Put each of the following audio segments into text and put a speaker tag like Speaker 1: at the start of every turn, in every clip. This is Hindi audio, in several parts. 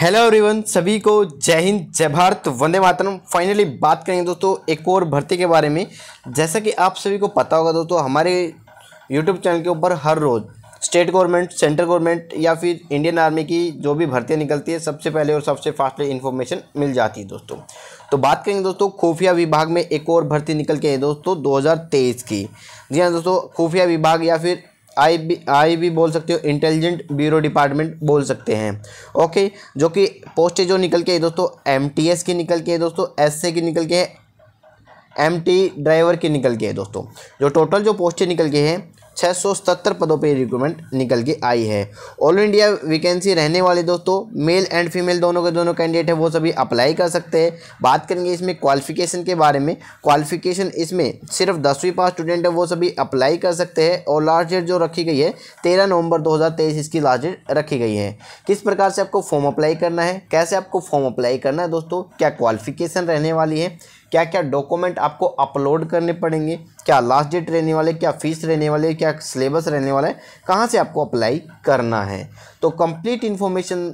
Speaker 1: हेलो एवरीवन सभी को जय हिंद जय भारत वंदे मातरम फाइनली बात करेंगे दोस्तों एक और भर्ती के बारे में जैसा कि आप सभी को पता होगा दोस्तों हमारे यूट्यूब चैनल के ऊपर हर रोज़ स्टेट गवर्नमेंट सेंट्रल गवर्नमेंट या फिर इंडियन आर्मी की जो भी भर्तियाँ निकलती है सबसे पहले और सबसे फास्टली इन्फॉर्मेशन मिल जाती है दोस्तों तो बात करेंगे दोस्तों खुफिया विभाग में एक और भर्ती निकल के है दोस्तों 2023 की जी हाँ दोस्तों खुफिया विभाग या फिर आई बी आई भी बोल सकते हो इंटेलिजेंट ब्यूरो डिपार्टमेंट बोल सकते हैं ओके जो कि पोस्टें जो निकल के दोस्तों एम टी एस की निकल के दोस्तों एस से की निकल के एम टी ड्राइवर की निकल के है दोस्तों जो टोटल जो पोस्टें निकल के हैं 677 पदों पर रिक्रूटमेंट निकल के आई है ऑल इंडिया वैकेंसी रहने वाले दोस्तों मेल एंड फीमेल दोनों के दोनों कैंडिडेट हैं वो सभी अप्लाई कर सकते हैं बात करेंगे इसमें क्वालिफिकेशन के बारे में क्वालिफिकेशन इसमें सिर्फ दसवीं पास स्टूडेंट है वो सभी अप्लाई कर सकते हैं और लास्ट डेट जो रखी गई है तेरह नवंबर दो इसकी लास्ट डेट रखी गई है किस प्रकार से आपको फॉर्म अप्लाई करना है कैसे आपको फॉर्म अप्लाई करना है दोस्तों क्या क्वालिफिकेशन रहने वाली है क्या क्या डॉक्यूमेंट आपको अपलोड करने पड़ेंगे क्या लास्ट डेट रहने वाले क्या फीस रहने वाले क्या सिलेबस रहने वाला है कहाँ से आपको अप्लाई करना है तो कंप्लीट इन्फॉर्मेशन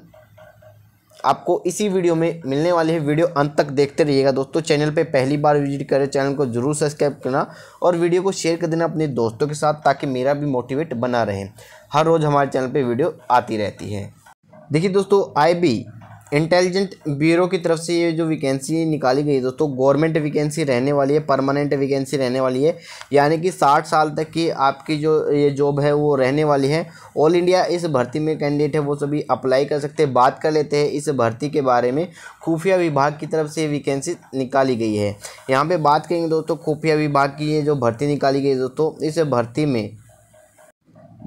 Speaker 1: आपको इसी वीडियो में मिलने वाली है वीडियो अंत तक देखते रहिएगा दोस्तों चैनल पे पहली बार विजिट करें चैनल को जरूर सब्सक्राइब करना और वीडियो को शेयर कर देना अपने दोस्तों के साथ ताकि मेरा भी मोटिवेट बना रहे हर रोज़ हमारे चैनल पे वीडियो आती रहती है देखिए दोस्तों आई इंटेलिजेंट ब्यूरो की तरफ से ये जो वैकेंसी निकाली गई दोस्तों गवर्नमेंट वैकेंसी रहने वाली है परमानेंट वैकेंसी रहने वाली है यानी कि साठ साल तक की आपकी जो ये जॉब है वो रहने वाली है ऑल इंडिया इस भर्ती में कैंडिडेट है वो सभी अप्लाई कर सकते हैं बात कर लेते हैं इस भर्ती के बारे में खुफिया विभाग की तरफ से ये वैकेंसी निकाली गई है यहाँ पर बात करेंगे दोस्तों खुफिया विभाग की ये जो भर्ती निकाली गई दोस्तों इस भर्ती में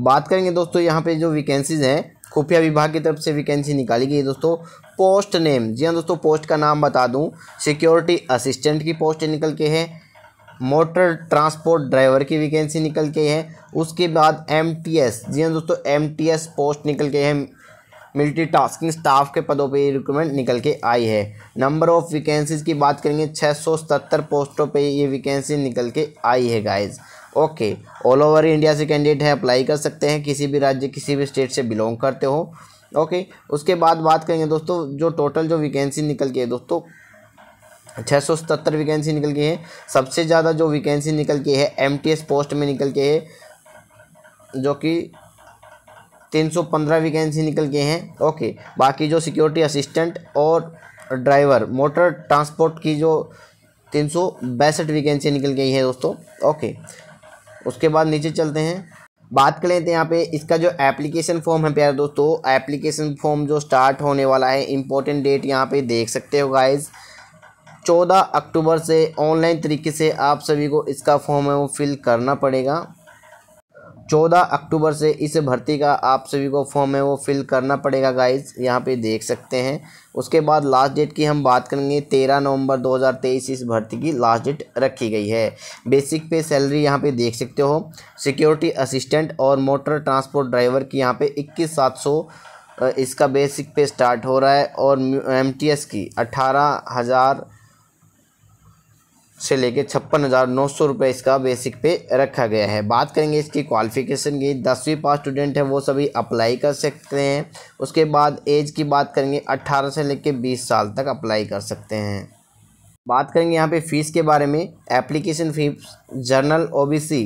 Speaker 1: बात करेंगे दोस्तों यहाँ पर जो वैकेंसीज़ हैं खुफिया विभाग की तरफ से वैकेंसी निकाली गई दोस्तों पोस्ट नेम जी हाँ दोस्तों पोस्ट का नाम बता दूँ सिक्योरिटी असिस्टेंट की पोस्ट निकल के है मोटर ट्रांसपोर्ट ड्राइवर की वैकेंसी निकल के है उसके बाद एम टी एस जी हाँ दोस्तों एम टी एस पोस्ट निकल के है मिलिट्री टास्किंग स्टाफ के पदों पे ये रिक्रूटमेंट निकल के आई है नंबर ऑफ़ वैकेंसीज की बात करेंगे 670 पोस्टों पे ये वैकेंसी निकल के आई है guys okay all over India से कैंडिडेट हैं अप्लाई कर सकते हैं किसी भी राज्य किसी भी स्टेट से बिलोंग करते हो ओके उसके बाद बात करेंगे दोस्तों जो टोटल जो वैकेंसी निकल के है दोस्तों छः सौ सतर वैकेंसी निकल के है सबसे ज़्यादा जो वैकेंसी निकल के है एमटीएस पोस्ट में निकल के है जो कि तीन सौ पंद्रह वैकेंसी निकल के हैं ओके बाकी जो सिक्योरिटी असिस्टेंट और ड्राइवर मोटर ट्रांसपोर्ट की जो तीन सौ बैसठ वैकेंसी निकल गई है दोस्तों ओके उसके बाद नीचे चलते हैं बात कर लेते हैं यहाँ पे इसका जो एप्लीकेशन फॉर्म है प्यारे दोस्तों एप्लीकेशन फॉर्म जो स्टार्ट होने वाला है इम्पोर्टेंट डेट यहाँ पे देख सकते हो गाइज चौदह अक्टूबर से ऑनलाइन तरीके से आप सभी को इसका फॉर्म है वो फिल करना पड़ेगा चौदह अक्टूबर से इस भर्ती का आप सभी को फॉर्म है वो फिल करना पड़ेगा गाइज यहाँ पे देख सकते हैं उसके बाद लास्ट डेट की हम बात करेंगे तेरह नवंबर 2023 इस भर्ती की लास्ट डेट रखी गई है बेसिक पे सैलरी यहाँ पे देख सकते हो सिक्योरिटी असिस्टेंट और मोटर ट्रांसपोर्ट ड्राइवर की यहाँ पे इक्कीस सात सौ इसका बेसिक पे स्टार्ट हो रहा है और एम की अट्ठारह हज़ार से लेकर छप्पन हज़ार नौ सौ रुपये इसका बेसिक पे रखा गया है बात करेंगे इसकी क्वालिफिकेशन की दसवीं पास स्टूडेंट है वो सभी अप्लाई कर सकते हैं उसके बाद एज की बात करेंगे अट्ठारह से लेकर बीस साल तक अप्लाई कर सकते हैं बात करेंगे यहाँ पे फ़ीस के बारे में एप्लीकेशन फ़ीस जर्नल ओबीसी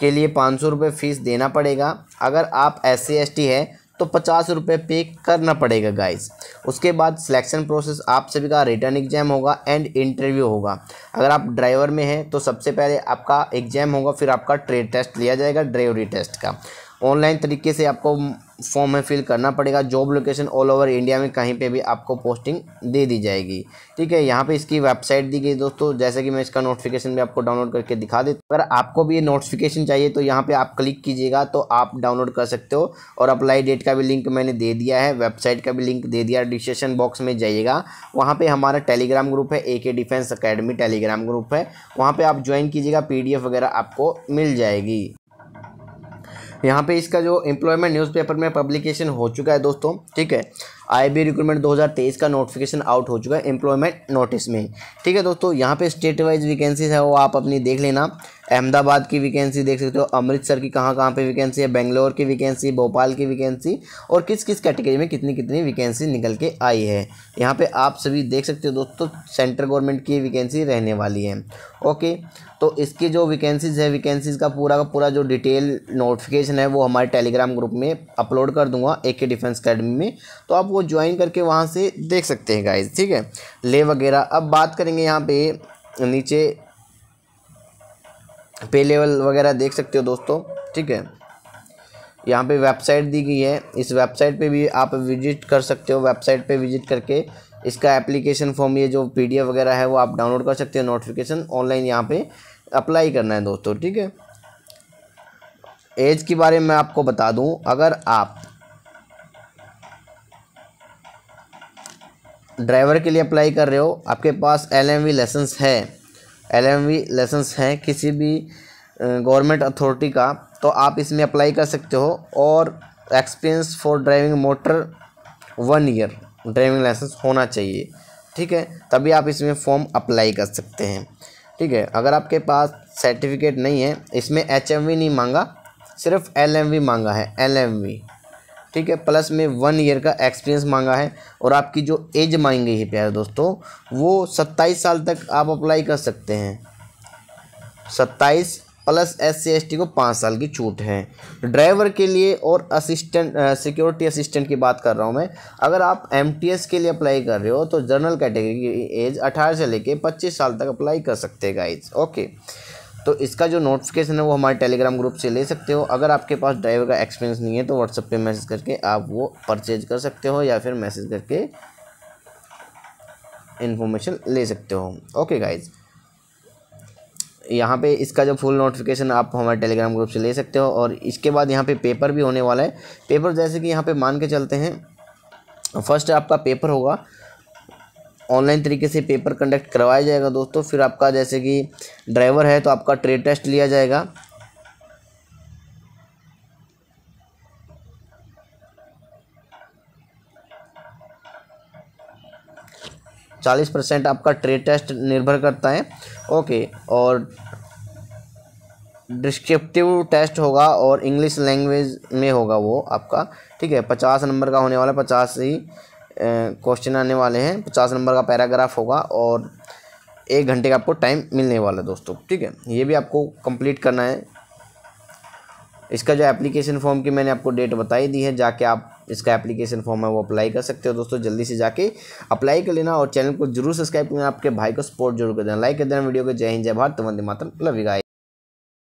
Speaker 1: के लिए पाँच सौ रुपये फ़ीस देना पड़ेगा अगर आप एस सी है तो पचास रुपये पे करना पड़ेगा गाइस उसके बाद सिलेक्शन प्रोसेस आप सभी का रिटर्न एग्जाम होगा एंड इंटरव्यू होगा अगर आप ड्राइवर में हैं तो सबसे पहले आपका एग्जाम होगा फिर आपका ट्रेड टेस्ट लिया जाएगा ड्राइवरी टेस्ट का ऑनलाइन तरीके से आपको फॉर्म में फिल करना पड़ेगा job location all over India में कहीं पे भी आपको पोस्टिंग दे दी जाएगी ठीक है यहाँ पे इसकी वेबसाइट दी गई दोस्तों जैसे कि मैं इसका नोटिफिकेशन भी आपको डाउनलोड करके दिखा देता अगर आपको भी ये नोटिफिकेशन चाहिए तो यहाँ पे आप क्लिक कीजिएगा तो आप डाउनलोड कर सकते हो और अप्लाई डेट का भी लिंक मैंने दे दिया है वेबसाइट का भी लिंक दे दिया डिस्क्रिप्शन बॉक्स में जाइएगा वहाँ पर हमारा टेलीग्राम ग्रुप है ए के डिफेंस अकेडमी टेलीग्राम ग्रुप है वहाँ पर आप ज्वाइन कीजिएगा पी वगैरह आपको मिल जाएगी यहाँ पे इसका जो एम्प्लॉयमेंट न्यूज़पेपर में पब्लिकेशन हो चुका है दोस्तों ठीक है आई बी रिक्रूटमेंट 2023 का नोटिफिकेशन आउट हो चुका है एम्प्लॉयमेंट नोटिस में ठीक है दोस्तों यहाँ पे स्टेट वाइज वैकेंसीज है वो आप अपनी देख लेना अहमदाबाद की वैकेंसी देख सकते हो अमृतसर की कहाँ कहाँ पे वैकेंसी है बेंगलोर की वैकेंसी भोपाल की वैकेंसी और किस किस कैटेगरी में कितनी कितनी वैकेंसी निकल के आई है यहाँ पे आप सभी देख सकते हो दोस्तों सेंट्रल गवर्नमेंट की वैकेंसी रहने वाली है ओके तो इसकी जो वैकेंसीज़ है वैकेंसीज़ का पूरा का पूरा जो डिटेल नोटिफिकेशन है वो हमारे टेलीग्राम ग्रुप में अपलोड कर दूंगा ए के डिफेंस अकेडमी में तो आप वो ज्वाइन करके वहाँ से देख सकते हैं गाइज ठीक है ले वगैरह अब बात करेंगे यहाँ पे नीचे पे लेवल वगैरह देख सकते हो दोस्तों ठीक है यहाँ पे वेबसाइट दी गई है इस वेबसाइट पे भी आप विजिट कर सकते हो वेबसाइट पे विजिट करके इसका एप्लीकेशन फॉर्म ये जो पी वगैरह है वो आप डाउनलोड कर सकते हो नोटिफिकेशन ऑनलाइन यहाँ पर अप्लाई करना है दोस्तों ठीक है एज के बारे में आपको बता दूं अगर आप ड्राइवर के लिए अप्लाई कर रहे हो आपके पास एल एम वी लाइसेंस है एल एम वी लाइसेंस है किसी भी गवर्नमेंट अथॉरिटी का तो आप इसमें अप्लाई कर सकते हो और experience for driving motor one year driving licence होना चाहिए ठीक है तभी आप इसमें फॉर्म अप्लाई कर सकते हैं ठीक है अगर आपके पास सर्टिफिकेट नहीं है इसमें एच नहीं मांगा सिर्फ एल मांगा है एल ठीक है प्लस में वन ईयर का एक्सपीरियंस मांगा है और आपकी जो एज मांगी है प्यारे दोस्तों वो सत्ताईस साल तक आप अप्लाई कर सकते हैं सत्ताईस plus S C S T को पाँच साल की छूट है ड्राइवर के लिए और असिस्टेंट सिक्योरिटी असिस्टेंट की बात कर रहा हूँ मैं अगर आप एम टी एस के लिए अप्लाई कर रहे हो तो जनरल कैटेगरी की एज अठारह से लेके पच्चीस साल तक अप्लाई कर सकते हैं गाइज ओके तो इसका जो नोटिफिकेशन है वो हमारे टेलीग्राम ग्रुप से ले सकते हो अगर आपके पास ड्राइवर का एक्सपीरियंस नहीं है तो व्हाट्सएप पर मैसेज करके आप वो परचेज कर सकते हो या फिर मैसेज करके इन्फॉर्मेशन ले सकते हो ओके गाइज़ यहाँ पे इसका जो फुल नोटिफिकेशन आप हमारे टेलीग्राम ग्रुप से ले सकते हो और इसके बाद यहाँ पे पेपर भी होने वाला है पेपर जैसे कि यहाँ पे मान के चलते हैं फर्स्ट आपका पेपर होगा ऑनलाइन तरीके से पेपर कंडक्ट करवाया जाएगा दोस्तों फिर आपका जैसे कि ड्राइवर है तो आपका ट्रेड टेस्ट लिया जाएगा चालीस परसेंट आपका ट्रेड टेस्ट निर्भर करता है ओके और डिस्क्रिप्टिव टेस्ट होगा और इंग्लिश लैंग्वेज में होगा वो आपका ठीक है पचास नंबर का होने वाला पचास ही क्वेश्चन आने वाले हैं पचास नंबर का पैराग्राफ होगा और एक घंटे का आपको टाइम मिलने वाला है दोस्तों ठीक है ये भी आपको कंप्लीट करना है इसका जो एप्लीकेशन फॉर्म की मैंने आपको डेट बताई दी है जाके आप इसका एप्लीकेशन फॉर्म है वो अप्लाई कर सकते हो दोस्तों जल्दी से जाके अप्लाई कर लेना और चैनल को जरूर सब्सक्राइब करना आपके भाई को सपोर्ट जरूर कर देना लाइक कर देना वीडियो को जय हिंद जय भारत वंदे मातम गाइस